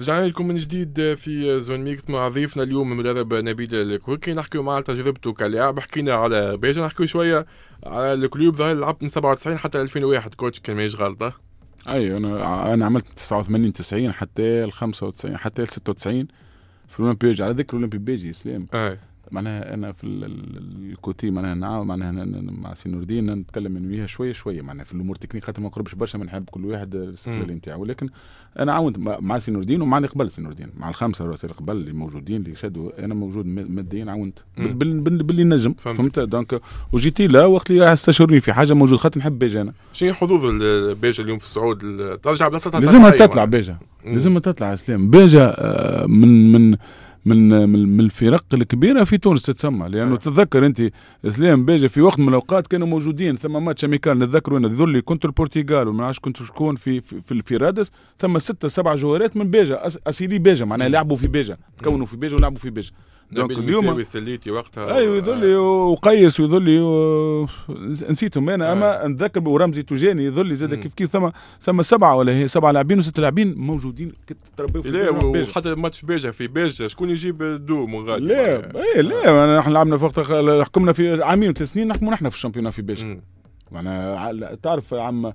رجعنا لكم من جديد في زون ميكس مع ضيفنا اليوم المدرب نبيل الكويكي نحكيو مع تجربته كلاعب حكينا على بيجا نحكيو شويه على الكلوب ظهر لعب من 97 حتى 2001 كوتش كان ماهيش غلطه اي أيوة، انا انا عملت 89 90 حتى ال 95 حتى ال 96 في الاولمبي بيجي على ذكر الاولمبي بيجي اسلام اي معناها انا في الكوتي معناها نعاون معناها مع سي نور الدين نتكلم من وجهه شويه شويه معناها في الامور التكنيك خاطر ما نقربش برشا نحب كل واحد الاستقلال نتاعو ولكن انا عاونت مع سي نور الدين ومع اللي قبل سي نور الدين مع الخمسه الرؤساء اللي قبل اللي موجودين اللي شادوا انا موجود ماديا عاونت باللي نجم فهمت, فهمت دونك وجيتي لا وقت اللي استشرني في حاجه موجود خاطر نحب بيجا انا شنو حظوظ الباجا اليوم في السعود ترجع بلاصتها لازمها تطلع أيوة. بيجا لازمها تطلع اسلام باجا آه، من من من من الفرق الكبيره في تونس تتسمى لانه صحيح. تتذكر انت اسلام باجة في وقت من الاوقات كانوا موجودين ثم ماتش اميكال نتذكروا انا اللي كنت البرتغال وما عادش كنت شكون في في, الفيرادس ثم ستة سبعة جوارات من باجة اسيلي باجة معناها لعبوا في باجة تكونوا في باجة ولعبوا في باجة دونك اليوم سليتي وقتها اي أيوه، ويظل آه. وقيس ويظل نسيتهم انا آه. اما نتذكر ورمزي توجاني يظل زاد كيف كيف ثم ثم سبعه ولا هي سبعه لاعبين وست لاعبين موجودين تربيو في لا حتى ماتش باجه في باجه شكون يجيب دو من غادي لا اي لا آه. يعني احنا لعبنا في وقت حكمنا في عامين وثلاث سنين نحكموا نحن في الشامبيونان في باجه معناها تعرف عام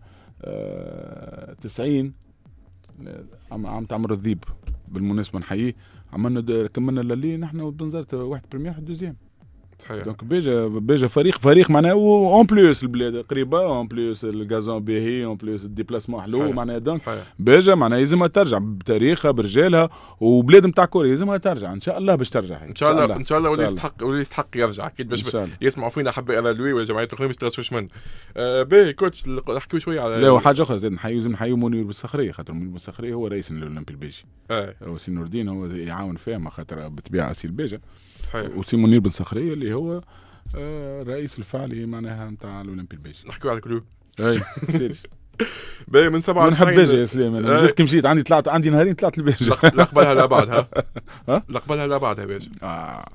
90 عم عام تعمر الذيب بالمناسبه نحييه عملنا كملنا الليل نحن وبنزرت واحد بريمير واحد دوزيام صحيح دونك بيجا بيجا فريق فريق معناها اون بلوس البلاد قريبه اون بلوس الغازون باهي اون بلوس الديبلاسمون حلو معناها دونك بيجا معناها يلزمها ترجع بتاريخها برجالها وبلاد نتاع كوريا يلزمها ترجع ان شاء الله باش ترجع ان شاء الله ان شاء الله واللي يستحق واللي يستحق يرجع اكيد باش يسمعوا فينا انا لوي والجمعيات الاخرين باش تغسلوش منه آه، باهي كوتش نحكيو شويه على لا وحاجه اخرى زاد نحيو لازم نحيو منير بالصخريه خاطر منير بالصخريه هو رئيس الاولمبي البيجي آه. هو سي نور الدين هو يعاون فيها خاطر بالطبيعه سي البيجا صحيح وسي منير بالصخريه اللي هو الرئيس آه، الفعلي إيه معناها نتاع الاولمبي البيجي نحكيو على الكلوب اي سيرش باهي من سبعة من حباجة يا سلام انا جيت إيه. كي مشيت عندي طلعت عندي نهارين طلعت لباجة لا قبلها لا بعدها لا قبلها لا بعدها باجا آه.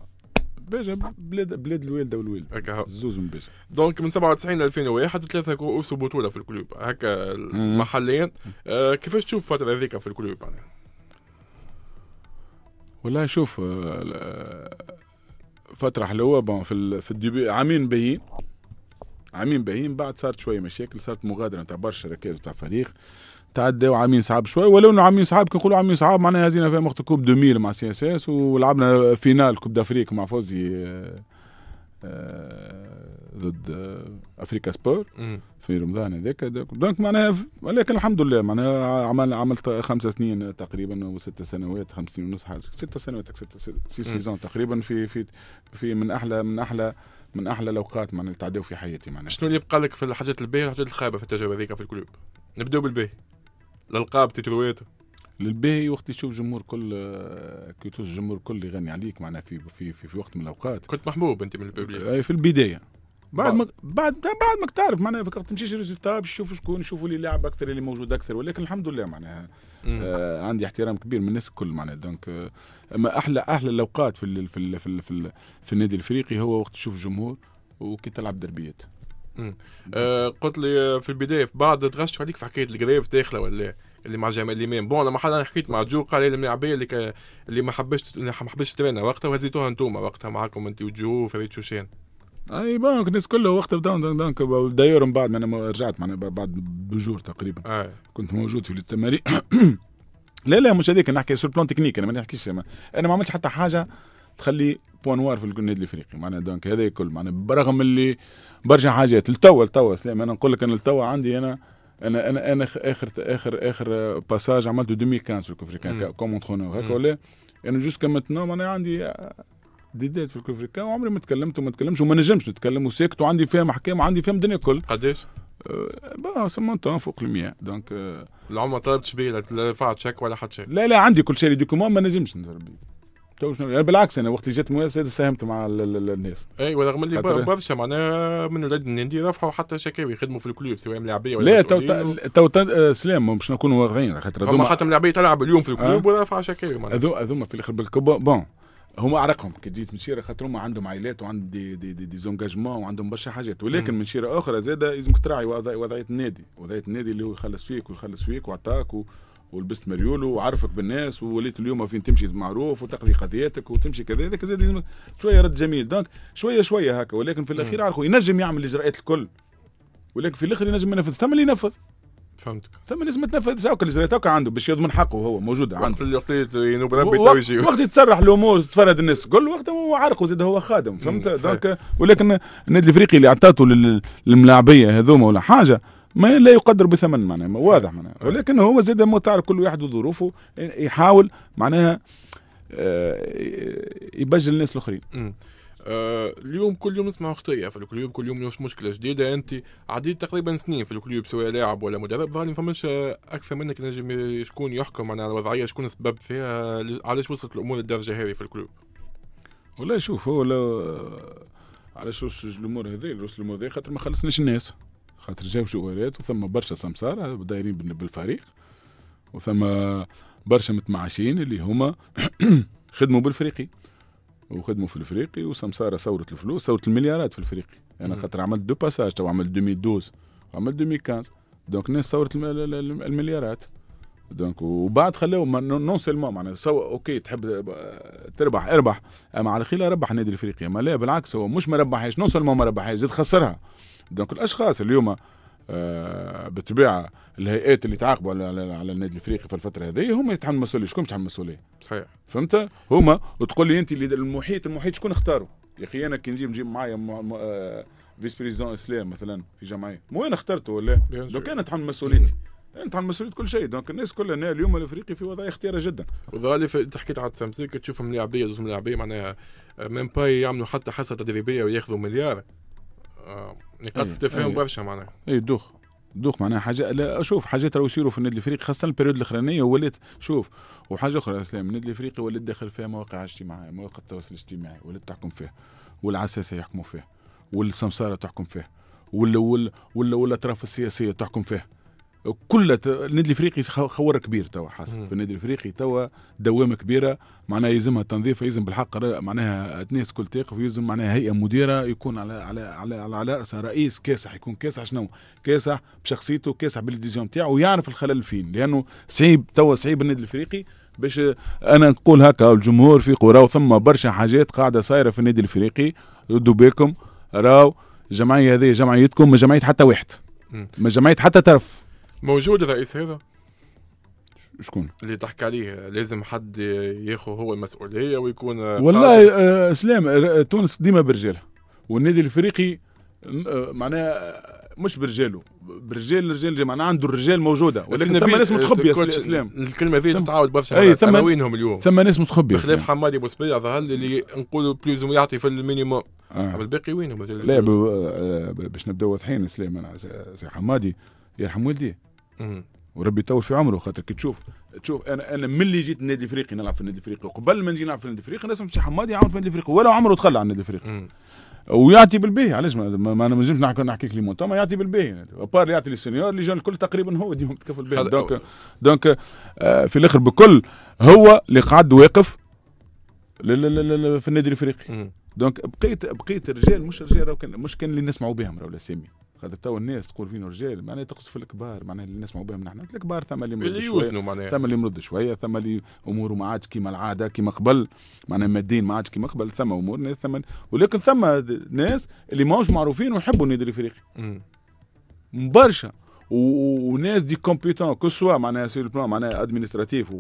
باجا بلاد بلاد الوالدة والوالد هكا الزوز من باجا دونك من 97 ل 2001 ثلاثة كؤوس وبطولة في الكلوب هكا محليا آه، كيفاش تشوف الفترة هذيك في الكلوب معناها والله شوف فتره حلوه بون في في الديبي عامين باهيين عامين باهيين بعد صارت شويه مشاكل صارت مغادره نتاع برشا ركاز نتاع فريق تعداو عامين صعاب شوية ولو انه عامين صعاب كي نقولوا عامين صعاب معناها هزينا فيهم وقت كوب 2000 مع سي اس اس ولعبنا فينال كوب دافريك مع فوزي آه، آه، ضد آه، افريكا سبور في رمضان هذاك دونك معناها ولكن الحمد لله معناها عمل عملت خمس سنين تقريبا او ست سنوات خمس سنين ونص حاجه ست سنوات ست سيزون تقريبا في في في من احلى من احلى من احلى الاوقات معناها تعداو في حياتي معناها شنو اللي يبقى لك في الحاجات الباهيه والحاجات الخايبه في التجربه هذيك في الكلوب نبداو بالباهي الالقاب تترويات للباهي وقت تشوف جمهور كل آه، كي تشوف الجمهور كل يغني عليك معناها في في في, في وقت من الاوقات كنت محبوب انت من الببليك في البدايه بعد ما بعد بعد ما تعرف معناها تمشي ريزلتا باش تشوف شكون يشوفوا اللي لاعب اكثر اللي موجود اكثر ولكن الحمد لله معناها آه عندي احترام كبير من الناس الكل معناها دونك آه اما احلى احلى الاوقات في ال في في, في, في النادي الافريقي هو وقت تشوف الجمهور وكي تلعب دربيات آه قلت لي في البدايه بعد تغشوا عليك في حكايه القرايه في داخله ولا اللي مع جمال مين بون لما حدا حكيت مع جو قال لي عبيه اللي ك... اللي ما حبش اللي ما حبش تبانا وقتها وهزيتوها انتوما وقتها معاكم انت وجو وفريد شوشين اي بانك الناس كله وقت بداون دانك داير من بعد ما انا رجعت معنا بعد بجور تقريبا أي. كنت موجود في التمارين لا لا مش هذيك نحكي سور بلان تكنيك انا ما نحكيش انا ما عملتش حتى حاجه تخلي بوان وار في النادي الافريقي معنا دونك هذا الكل معنا برغم اللي برشا حاجات التو التو انا نقول لك انا لتوا عندي انا انا انا انا اخر اخر اخر باساج عملته 2015 في الكوفريكان كوم اونترونور هكا ولا انا جوسكا ماتنو انا عندي دي ديت في الكوفريكان وعمري ما تكلمت وما تكلمش وما نجمش نتكلم وساكت وعندي فهم حكايه وعندي فهم الدنيا الكل قداش؟ با تون فوق ال 100 دونك العمر ما طلبتش بيه لا رفعت شك ولا حد شك لا لا عندي كل شيء لي دوكومون ما نجمش نضرب بيه يعني بالعكس انا وقت اللي جات مويا ساهمت مع الناس اي رغم اللي برشا معناها من ولاد النادي رفعوا حتى شكاوي خدموا في الكلوب سواء ملاعبيه ولا لا تو تو تو آه، سلام باش نكونوا واضحين خاطر هذوما حتى ملاعبيه تلعب اليوم في الكلوب أه؟ ورفعوا شكاوي معناها هذوما في الاخر بون هما عرقهم كي جيت من شيره خاطر هما عندهم عائلات وعندهم دي دي دي, دي زونجاجمون وعندهم برشا حاجات ولكن من شيره اخرى زاده لازمك تراعي وضعيه النادي وضعيه النادي اللي هو يخلص فيك ويخلص فيك وعطاك و... ولبست مريولو وعرفك بالناس ووليت اليوم فين تمشي معروف وتقضي قضياتك وتمشي كذا هذاك زاد شويه رد جميل دونك شويه شويه هكا ولكن في الاخير عارفه ينجم يعمل الاجراءات الكل ولكن في الاخر ينجم ينفذ ثم اللي ينفذ فهمتك ثم لازم تنفذ هاكا الاجراءات هاكا عنده باش يضمن حقه هو موجود عنده وقت اللي ينوب ربي تو يجي وقت يتصرح الامور تفرد الناس الكل وقت هو عرق زاد هو خادم فهمت دونك ولكن النادي الافريقي اللي عطاته للملاعبيه هذوما ولا حاجه ما لا يقدر بثمن معناها واضح معناها ولكن هو زاد تعرف كل واحد وظروفه يحاول معناها آه، يبجل الناس الاخرين آه، اليوم كل يوم نسمع خطيه في الكليوب كل يوم مشكله جديده انت عديت تقريبا سنين في الكليوب سواء لاعب ولا مدرب ظهر فماش اكثر منك نجم شكون يحكم على الوضعيه شكون السبب فيها علاش وصلت الامور للدرجه هذه في الكليوب ولا شوف هو لو علاش وصلت الامور هذه الامور هذه خاطر ما خلصناش الناس خاطر جاو جوارات وثم برشا سمساره دايرين بالفريق وثم برشا متمعشين اللي هما خدموا بالفريقي وخدموا في الافريقي وسمساره صورت الفلوس صورت المليارات في الافريقي انا خاطر عملت دو باساج تو عملت 2012 وعملت 2015 دونك ناس صورت المليارات دونك وبعد خلاو نون سيلمون معناها سوا اوكي تحب آه، تربح اربح مع الخيله ربح النادي الافريقي اما لا بالعكس هو مش ما ربحهاش نون سيلمون ما ربحهاش زاد خسرها دونك الاشخاص اليوم آه بالطبيعه الهيئات اللي تعاقبوا على, على, على النادي الافريقي في الفتره هذه هم يتحملوا المسؤوليه شكون يتحمل المسؤوليه صحيح فهمت هما وتقول لي انت المحيط المحيط شكون اختاره يا اخي انا كي نجيب نجيب معايا مو آه فيس بريزيدون اسلام مثلا في جمعيه مو انا اخترته ولا لو انا اتحمل مسؤوليتي انت عن مسؤوليه كل شيء دونك الناس كلها هنا اليوم الافريقي في وضع اختيار جدا. وظالف تحكيت على كي تشوفهم لاعبيه زوز لاعبيه معناها آه، ميم باي يعملوا حتى حصه تدريبيه وياخذوا مليار آه، نقاط استفهام برشا معناها. اي دوخ دوخ معناها حاجه لا شوف حاجات راهو يصيروا في النادي الافريقي خاصه البريود الاخرانيه ولات شوف وحاجه اخرى اسلام النادي الافريقي ولات داخل فيها مواقع اجتماعيه مواقع التواصل الاجتماعي ولات تحكم فيها والعساسه يحكموا فيها والسمساره تحكم فيها وال والاطراف السياسيه تحكم فيها كل النادي الافريقي خور كبير توا حاصل في النادي الافريقي توا دوامه كبيره معناها يلزمها تنظيف يلزم بالحق معناها تناس كل تقف يلزم معناها هيئه مديره يكون على على على على, على راسها رئيس كاسح يكون كاسح شنو كاسح بشخصيته كاسح بالديزيون نتاعو ويعرف الخلل فين لانه صعيب توا صعيب النادي الافريقي باش انا نقول هكا الجمهور في قراو ثم برشا حاجات قاعده صايره في النادي الافريقي ردوا بالكم راو الجمعيه هذه جمعيتكم ما جمعيه حتى واحد ما جمعيه حتى طرف موجود الرئيس هذا شكون اللي تحكي عليه لازم حد ياخذ هو المسؤوليه ويكون والله اسلام آه، آه، تونس ديما برجالها والنادي الافريقي معناه معناها آه، مش برجاله برجال الرجال معناها عنده الرجال موجوده ولكن ثم ناس متخبيه اسلام الكلمه ذي تتعاود برشا اي ثم وينهم اليوم ثم ناس متخبيه بخلاف حمادي بوسبيع ظهر لي اللي نقولوا بلوز يعطي في المينيموم آه. الباقي وينهم لا باش نبداو واضحين اسلام انا سي حمادي يرحم والديه وربي يطول في عمره خاطر كي تشوف تشوف انا انا ملي جيت النادي الافريقي نلعب في النادي الافريقي وقبل ما نجي نلعب في النادي الافريقي الناس مش حمادي يعاون في النادي الافريقي ولا عمره تخلى عن النادي الافريقي ويعطي بالباهي علاش ما, ما انا ما نجمش نحكي نحكيك لي ما يعطي بالباهي بار يعطي للسينيور لي جون الكل تقريبا هو ديما متكفل به دونك دونك في الاخر بكل هو اللي قعد واقف في النادي الافريقي دونك بقيت بقيت رجال مش رجال مش كان اللي نسمعوا بهم ولا سامي هذا تو الناس تقول فينا رجال معناها تقصد في الكبار معناها اللي نسمعوا بهم نحن الكبار ثم اللي مرض شويه ثم اللي مرض شويه ثم اللي اموره ما عادش كيما العاده كيما قبل معناها مادين ما عادش كيما قبل ثم امور ناس ثم ولكن ثم ناس اللي ماهوش معروفين ويحبوا النادي الافريقي برشا وناس دي كومبيتون كسوا معناها سير بلان معناها ادمنستراتيف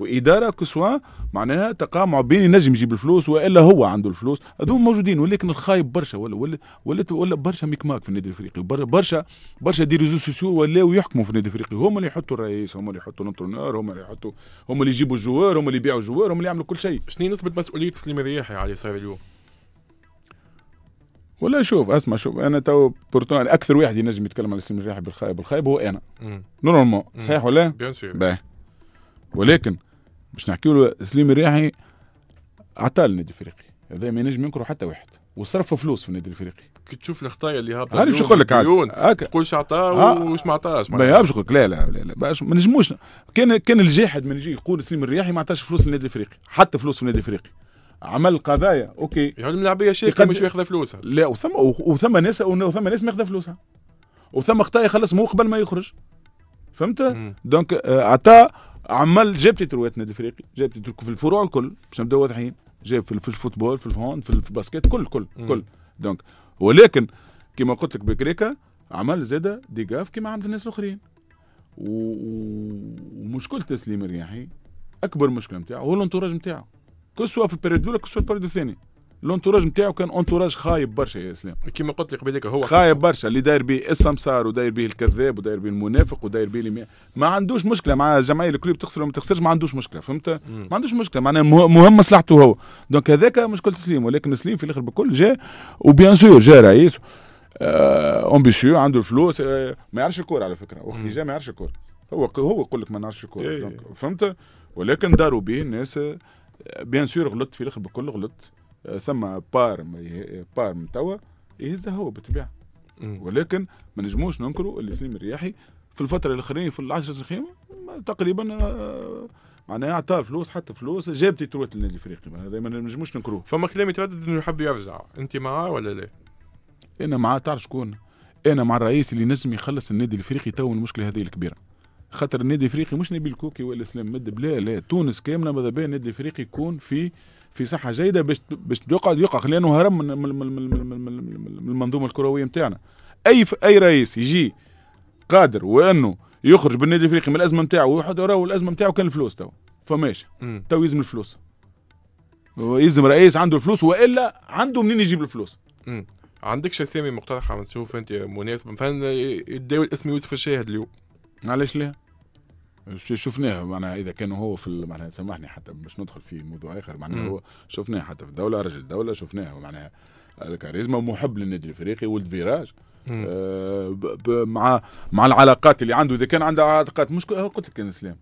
واداره كسوا معناها تقامع بين ينجم يجيب الفلوس والا هو عنده الفلوس هذوما موجودين ولكن الخايب برشا ولا ولا ولا, ولا برشا ميكماك في النادي الافريقي برشا برشا دي ريزو سوسيو ولاو يحكموا في النادي الافريقي هما اللي يحطوا الرئيس هما اللي يحطوا الانترونور هما اللي يحطوا هما اللي يجيبوا الجوار هما اللي يبيعوا الجوار هما اللي يعملوا كل شيء شنو نسبه مسؤوليه سليم الرياحي على صاير اليوم ولا شوف اسمع شوف انا تو بورتون اكثر واحد ينجم يتكلم على سليم الرياحي بالخايب بالخايب هو انا نورمالمون صحيح ولا؟ بيان سور ولكن باش نحكي له سليم الرياحي عطى النادي الافريقي هذا ما ينجم ينكره حتى واحد وصرف فلوس في النادي الافريقي كي تشوف الخطايا اللي هابطه انا باش نقول لك تقول شو عطاه آه. وش ما عطاش ما يعرفش نقول لا لا لا, لا باش ما نجموش كان كان الجاحد من يجي يقول سليم الرياحي ما عطاش فلوس للنادي الافريقي حتى فلوس في النادي الافريقي عمل قضايا اوكي يعني الملاعبيه يقدم... مش ياخذ فلوسها لا وثم وثم ناس وثم ناس ياخذ فلوسها وثم خطا يخلص مو قبل ما يخرج فهمت دونك آه، عطى عمل جاب تيتروات نادي الافريقي جاب تيتروات في الفروع الكل باش نبداو واضحين جاب في الفوتبول في الهوند في الباسكت كل كل مم. كل دونك ولكن كما قلت لك بكريكا عمل زاد جاف كما عند الناس الاخرين ومشكلة تسليم الرياحي اكبر مشكله نتاعو هو الانتوراج نتاعو سوا في البريود الاولى سوا في البريود الثاني الانتوراج نتاعو كان انتوراج خايب برشا يا اسلام كيما قلت لك قبيلك هو خايب برشا اللي داير به السمسار وداير به الكذاب وداير به المنافق وداير به ما... ما عندوش مشكله مع الجمعيه الكلوب تخسر وما تخسرش ما عندوش مشكله فهمت ما عندوش مشكله معناها مهم مصلحته هو دونك هذاك مشكله سليم ولكن سليم في الاخر بكل جاء وبيان سور جاء رئيس آه امبيسيو عنده الفلوس آه ما يعرفش الكور على فكره وقت جاء ما يعرفش الكور هو هو يقول لك ما نعرفش الكور إيه. فهمت ولكن داروا به الناس آه، بيان سور غلطت في الاخر بكل غلطت ثم بار بار من توا يهزها هو بالطبيعه ولكن ما نجموش ننكروا اللي سليم الرياحي في الفتره الاخرانيه في العشر سنين تقريبا آه، معناها اعطاه فلوس حتى فلوس جاب تيتروات للنادي الافريقي هذا ما نجموش ننكروه فما كلام يتردد انه يحب يرجع انت معاه ولا لا؟ انا معاه تعرف شكون؟ انا مع الرئيس اللي نجم يخلص النادي الافريقي تو المشكله هذه الكبيره خاطر النادي الافريقي مش نبيل كوكي والاسلام مد لا لا تونس كامله ماذا بيا النادي الافريقي يكون في في صحه جيده باش باش يقعد يقع لانه هرم من, المنظومه الكرويه نتاعنا اي اي رئيس يجي قادر وانه يخرج بالنادي الافريقي من الازمه نتاعو ويحط راهو الازمه نتاعو كان الفلوس تو فماش تو يلزم الفلوس يلزم رئيس عنده الفلوس والا عنده منين يجيب الفلوس عندكش اسامي مقترحه تشوف انت مناسب مثلا الدوري اسم يوسف الشاهد اليوم معلش ليه؟ شفناه معناها اذا كان هو في معناها سامحني حتى باش ندخل في موضوع اخر معناها هو شفناه حتى في الدوله رجل دوله شفناه معناها الكاريزما ومحب للنادي الافريقي ولد فيراج آه مع مع العلاقات اللي عنده اذا كان عنده علاقات مش قلت لك انا سلام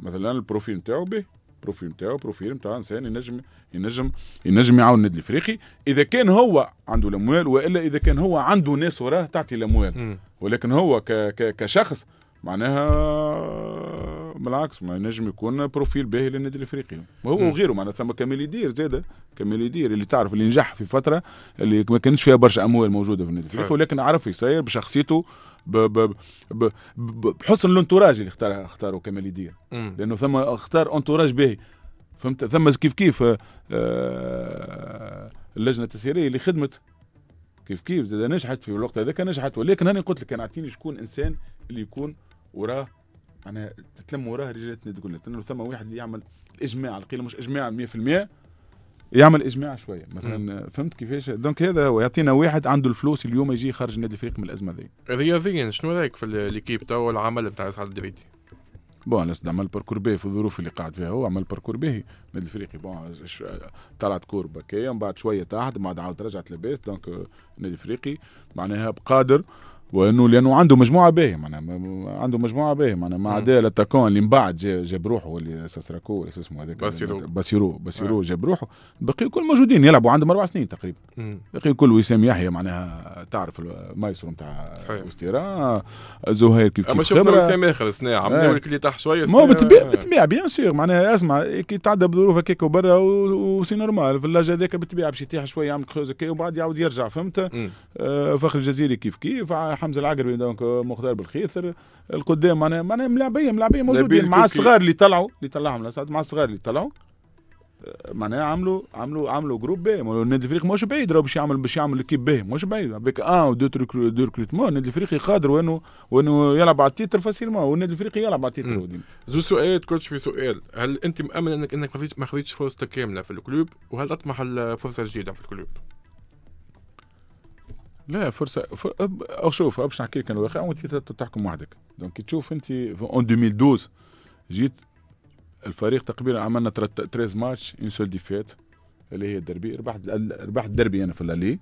مثلا البروفيل نتاعو به البروفيل نتاعو بروفيل نتاع انسان ينجم ينجم ينجم يعاون النادي الافريقي اذا كان هو عنده الاموال والا اذا كان هو عنده ناس وراه تعطي الاموال ولكن هو ك ك كشخص معناها بالعكس ما نجم يكون بروفيل باهي للنادي الافريقي وهو وغيره معناها ثم كمال يدير زاد كمال يدير اللي تعرف اللي نجح في فتره اللي ما كانش فيها برشا اموال موجوده في النادي الافريقي ولكن عرف يسير بشخصيته بحسن الانتوراج اللي اختار اختاره كمال يدير لانه ثم اختار انتوراج باهي فهمت ثم كيف كيف آه، اللجنه التسييريه اللي خدمت كيف كيف زاد نجحت في الوقت هذاك نجحت ولكن هاني قلت لك انا اعطيني شكون انسان اللي يكون وراه معناها تتلم وراه رجالتنا تقول لك انه ثم واحد اللي يعمل اجماع القيله مش اجماع 100% يعمل اجماع شويه مثلا فهمت كيفاش دونك هذا هو يعطينا واحد عنده الفلوس اليوم يجي يخرج النادي الفريق من الازمه ذي رياضيا يعني شنو رايك في ليكيب تو العمل بتاع سعد الدريدي بون الاسد عمل باركور باهي في الظروف اللي قاعد فيها هو عمل باركور باهي النادي الافريقي بون طلعت كور بكايا من بعد شويه تحت بعد عاود رجعت لباس دونك النادي الافريقي معناها بقادر وانه لانه عنده مجموعه باهيه معناها عنده مجموعه باهيه معناها ما عدا لاتاكون اللي من بعد جاب روحه اللي ساسراكو ولا اسمه هذاك باسيرو باسيرو باسيرو آه. جاب روحه الباقي الكل موجودين يلعبوا عندهم اربع سنين تقريبا الباقي الكل وسام يحيى معناها تعرف المايسترو نتاع وستيرا زهير كيف كيف اما شفنا وسام اخر سنه نعم. عملنا الكل آه. شويه ما بالطبيعه بالطبيعه بيان سور معناها اسمع كي تعدى بظروف هكاك وبرا وسي نورمال في اللاج هذاك بالطبيعه باش يطيح شويه يعمل كروز هكا وبعد يعاود يرجع فهمت آه، فخر الجزيري كيف كيف حمزه العقربي دونك مختار بالخيثر القدام معناها معناها ملاعبيه ملاعبيه موجودين مع الصغار اللي طلعوا اللي طلعهم مع الصغار اللي طلعوا آه، معناها عملوا عملوا عملوا جروب باهي النادي الافريقي مش بعيد راه باش يعمل باش يعمل كيب باهي مش بعيد افيك ان ودو دو ريكروتمون النادي الافريقي قادر وانه وانه يلعب على التيتر فاسيلمون والنادي الافريقي يلعب على التيتر زوج سؤالات كوتش في سؤال هل انت مامن انك انك ما خذيتش فرصتك كامله في الكلوب وهل تطمح الفرصه جديده في الكلوب؟ لا فرصه فر... او شوف باش نحكي لك الواقع وانت تحكم وحدك دونك كي تشوف انت اون 2012 جيت الفريق تقريبا عملنا 13 ماتش اون سول ديفيت اللي هي الدربي ربحت ربحت الدربي انا في اللالي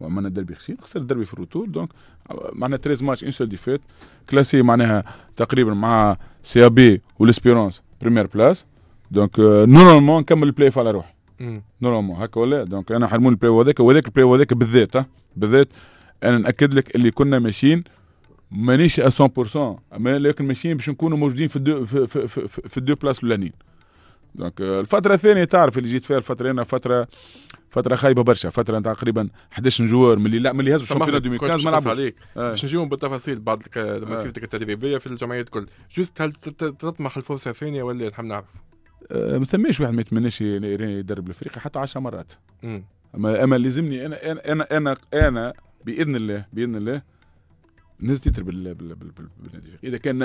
وعملنا دربي خسير خسر دربي في الروتور دونك معنا 13 ماتش اون سول ديفيت كلاسي معناها تقريبا مع سي ا بي والاسبيرونس بريمير بلاس دونك نورمالمون نكمل البلاي اوف على روحي نورمال هكا ولا دونك انا حرمون البريو هذاك وذاك البريو هذاك بالذات ها بالذات انا ناكد لك اللي كنا ماشيين مانيش 100% اما لكن ماشيين باش نكونوا موجودين في الدو في في في, في الدو بلاس الاولانيين دونك الفترة الثانية تعرف اللي جيت فيها الفترة هنا فترة فترة خايبة برشا فترة تقريبا 11 جوار من اللي لا من اللي هزوا الشامبيون 2015 ما لعبوش عليك إيه. باش نجيو بالتفاصيل بعد إيه. مسيرتك التدريبية في الجمعية الكل جوست هل تطمح الفرصة الثانية ولا نحب نعرف آه، ما ثماش واحد ما يتمناش يدرب الافريقي حتى 10 مرات اما اما لازمني انا انا انا انا باذن الله باذن الله الناس تتر بالنتيجه اذا كان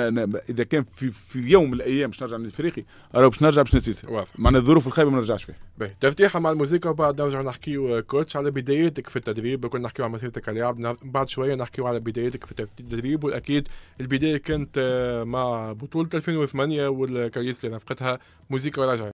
اذا كان في, في يوم من الايام باش نرجع لافريقي راه باش نرجع باش نتيتر معنا الظروف الخايبه ما نرجعش فيها باهي تفتيحه مع الموسيقى وبعد نرجع نحكيو آه، كوتش على بداياتك في التدريب كنا نحكيو على مسيرتك كلاعب بعد شويه نحكيو على بداياتك في التدريب واكيد البدايه كانت آه، مع بطوله 2008 والكاريس اللي رافقتها موسيقى وراجعه